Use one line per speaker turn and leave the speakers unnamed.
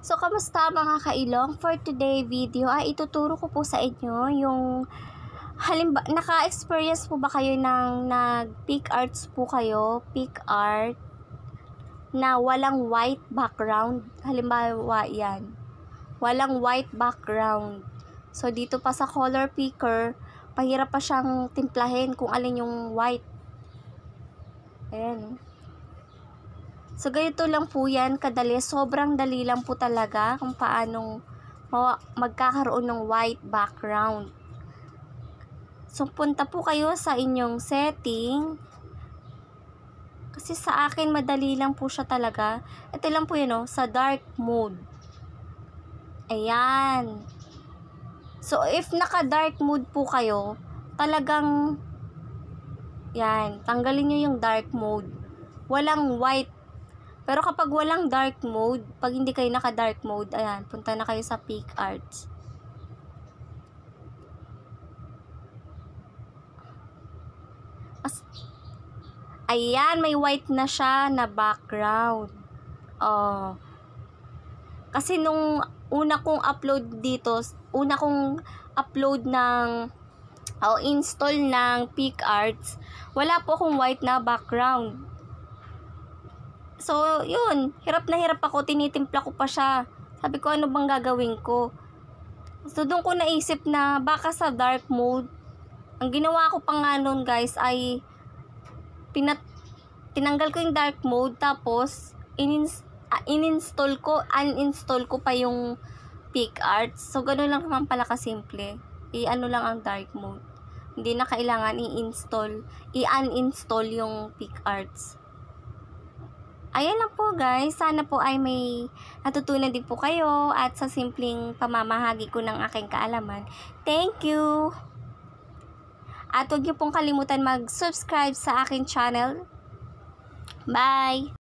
So, kamusta mga kailong? For today video ay ah, ituturo ko po sa inyo yung halimbawa, naka-experience po ba kayo ng nag-peak arts po kayo? Peak art na walang white background. Halimbawa yan. Walang white background. So, dito pa sa color picker, pahirap pa siyang timplahin kung alin yung white. Ayan. So, ganito lang po yan, kadali. Sobrang dali lang po talaga kung paanong magkakaroon ng white background. So, punta po kayo sa inyong setting. Kasi sa akin, madali lang po siya talaga. Ito lang po yun, oh, sa dark mode. Ayan. So, if naka-dark mode po kayo, talagang yan, tanggalin nyo yung dark mode. Walang white pero kapag walang dark mode, pag hindi kayo naka-dark mode, ayan, punta na kayo sa Peak Arts. As, ayan, may white na siya na background. Oh. Kasi nung una kong upload dito, una kong upload ng o oh, install ng PicArts, wala po akong white na background. So, yun. Hirap na hirap ako. Tinitimpla ko pa siya. Sabi ko, ano bang gagawin ko? So, doon ko naisip na baka sa dark mode. Ang ginawa ko pa nga noon, guys, ay pinat tinanggal ko yung dark mode tapos inins uh, ininstall ko, uninstall ko pa yung peak art. So, ganun lang naman pala kasimple. I-ano lang ang dark mode. Hindi na kailangan i-install, i-uninstall yung peak arts ayan lang po guys. Sana po ay may natutunan din po kayo at sa simpleng pamamahagi ko ng aking kaalaman. Thank you! At huwag niyo pong kalimutan mag-subscribe sa akin channel. Bye!